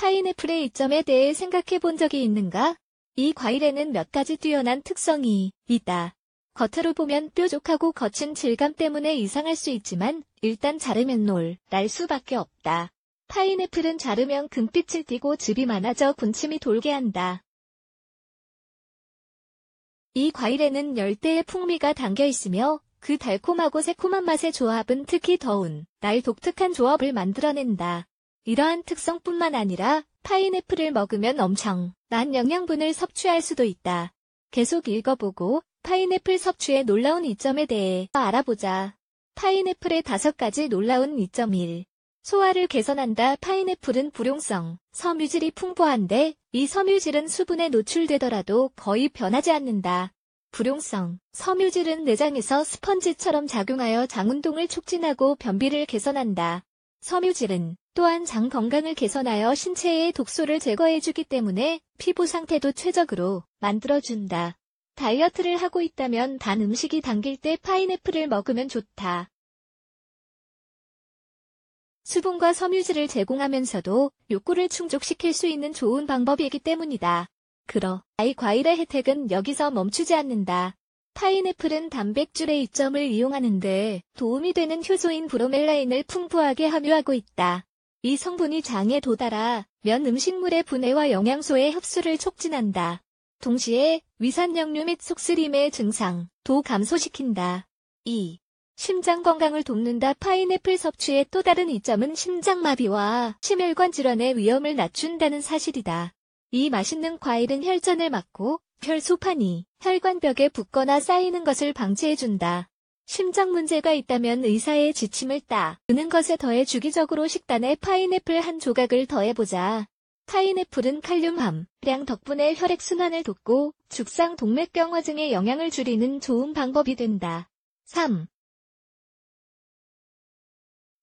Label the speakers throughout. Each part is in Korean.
Speaker 1: 파인애플의 이점에 대해 생각해 본 적이 있는가? 이 과일에는 몇 가지 뛰어난 특성이 있다. 겉으로 보면 뾰족하고 거친 질감 때문에 이상할 수 있지만 일단 자르면 놀날 수밖에 없다. 파인애플은 자르면 금빛을 띠고 즙이 많아져 군침이 돌게 한다. 이 과일에는 열대의 풍미가 담겨 있으며 그 달콤하고 새콤한 맛의 조합은 특히 더운 날 독특한 조합을 만들어낸다. 이러한 특성뿐만 아니라 파인애플을 먹으면 엄청 난 영양분을 섭취할 수도 있다. 계속 읽어보고 파인애플 섭취의 놀라운 이점에 대해 알아보자. 파인애플의 다섯 가지 놀라운 이점 1. 소화를 개선한다. 파인애플은 불용성, 섬유질이 풍부한데 이 섬유질은 수분에 노출되더라도 거의 변하지 않는다. 불용성, 섬유질은 내장에서 스펀지처럼 작용하여 장운동을 촉진하고 변비를 개선한다. 섬유질은 또한 장 건강을 개선하여 신체의 독소를 제거해주기 때문에 피부 상태도 최적으로 만들어준다. 다이어트를 하고 있다면 단 음식이 당길 때 파인애플을 먹으면 좋다. 수분과 섬유질을 제공하면서도 욕구를 충족시킬 수 있는 좋은 방법이기 때문이다. 그러, 아이 과일의 혜택은 여기서 멈추지 않는다. 파인애플은 단백질의 이점을 이용하는데 도움이 되는 효소인 브로멜라인을 풍부하게 함유하고 있다. 이 성분이 장에 도달하 면 음식물의 분해와 영양소의 흡수를 촉진한다. 동시에 위산역류 및 속쓰림의 증상, 도 감소시킨다. 2. 심장 건강을 돕는다 파인애플 섭취의 또 다른 이점은 심장마비와 심혈관 질환의 위험을 낮춘다는 사실이다. 이 맛있는 과일은 혈전을 막고 혈소판이 혈관벽에 붙거나 쌓이는 것을 방지해준다. 심장 문제가 있다면 의사의 지침을 따르는 것에 더해 주기적으로 식단에 파인애플 한 조각을 더해보자. 파인애플은 칼륨 함량 덕분에 혈액순환을 돕고 죽상 동맥경화증의 영향을 줄이는 좋은 방법이 된다. 3.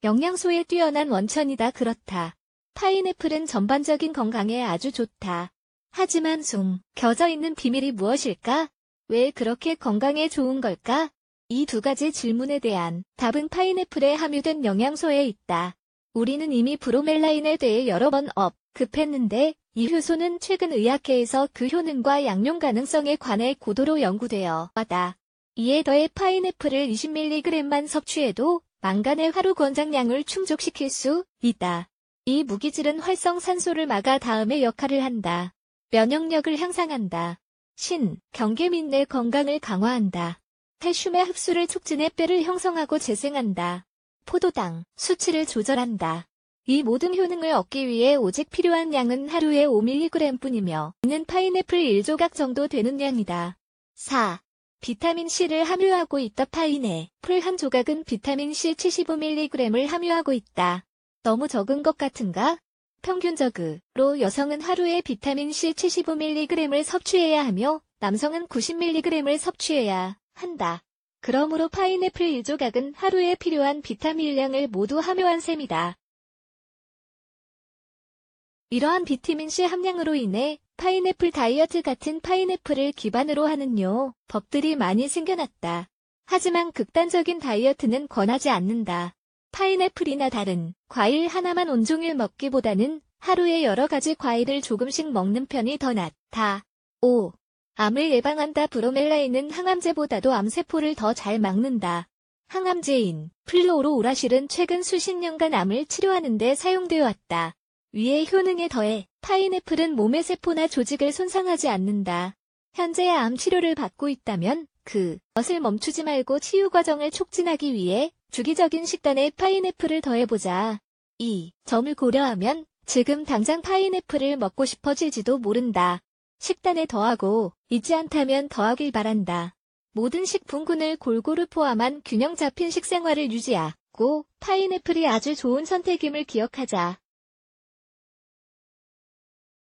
Speaker 1: 영양소에 뛰어난 원천이다 그렇다. 파인애플은 전반적인 건강에 아주 좋다. 하지만 숨, 겨져 있는 비밀이 무엇일까? 왜 그렇게 건강에 좋은 걸까? 이두 가지 질문에 대한 답은 파인애플에 함유된 영양소에 있다. 우리는 이미 브로멜라인에 대해 여러 번 업, 급했는데 이 효소는 최근 의학계에서 그 효능과 양용 가능성에 관해 고도로 연구되어 왔다. 이에 더해 파인애플을 20mg만 섭취해도 망간의 하루 권장량을 충족시킬 수 있다. 이 무기질은 활성산소를 막아 다음의 역할을 한다. 면역력을 향상한다. 신, 경계 민내 건강을 강화한다. 칼슘의 흡수를 촉진해 뼈를 형성하고 재생한다. 포도당, 수치를 조절한다. 이 모든 효능을 얻기 위해 오직 필요한 양은 하루에 5mg뿐이며 이는 파인애플 1조각 정도 되는 양이다. 4. 비타민C를 함유하고 있다 파인애플 한 조각은 비타민C 75mg을 함유하고 있다. 너무 적은 것 같은가? 평균적으로 여성은 하루에 비타민C 75mg을 섭취해야 하며 남성은 90mg을 섭취해야 한다. 그러므로 파인애플 1조각은 하루에 필요한 비타민량을 모두 함유한 셈이다. 이러한 비타민C 함량으로 인해 파인애플 다이어트 같은 파인애플을 기반으로 하는요 법들이 많이 생겨났다. 하지만 극단적인 다이어트는 권하지 않는다. 파인애플이나 다른 과일 하나만 온종일 먹기보다는 하루에 여러 가지 과일을 조금씩 먹는 편이 더 낫다. 5. 암을 예방한다 브로멜라인은 항암제보다도 암세포를 더 잘 막는다. 항암제인 플로로 오 오라실은 최근 수십 년간 암을 치료하는 데 사용되어 왔다. 위의 효능에 더해 파인애플은 몸의 세포나 조직을 손상하지 않는다. 현재 암 치료를 받고 있다면 그것을 멈추지 말고 치유 과정을 촉진하기 위해 주기적인 식단에 파인애플을 더해보자. 이 점을 고려하면 지금 당장 파인애플을 먹고 싶어질지도 모른다. 식단에 더하고 잊지 않다면 더하길 바란다. 모든 식분군을 골고루 포함한 균형 잡힌 식생활을 유지하고 파인애플이 아주 좋은 선택임을 기억하자.